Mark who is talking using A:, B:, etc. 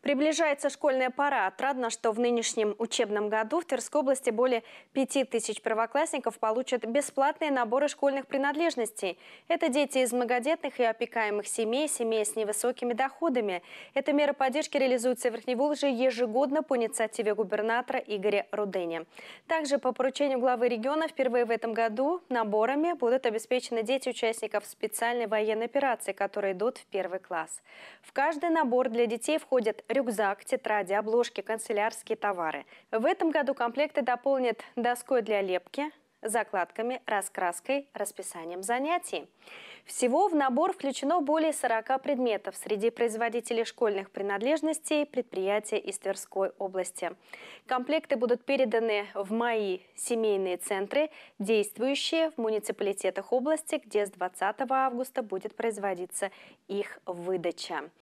A: Приближается школьная пора. Отрадно, что в нынешнем учебном году в Тверской области более 5 тысяч первоклассников получат бесплатные наборы школьных принадлежностей. Это дети из многодетных и опекаемых семей, семей с невысокими доходами. Эта мера поддержки реализуется в Верхневолжье ежегодно по инициативе губернатора Игоря Рудыни. Также по поручению главы региона впервые в этом году наборами будут обеспечены дети участников специальной военной операции, которые идут в первый класс. В каждый набор для детей входят рюкзак, тетради, обложки, канцелярские товары. В этом году комплекты дополнят доской для лепки, закладками, раскраской, расписанием занятий. Всего в набор включено более 40 предметов среди производителей школьных принадлежностей предприятия из Тверской области. Комплекты будут переданы в мои семейные центры, действующие в муниципалитетах области, где с 20 августа будет производиться их выдача.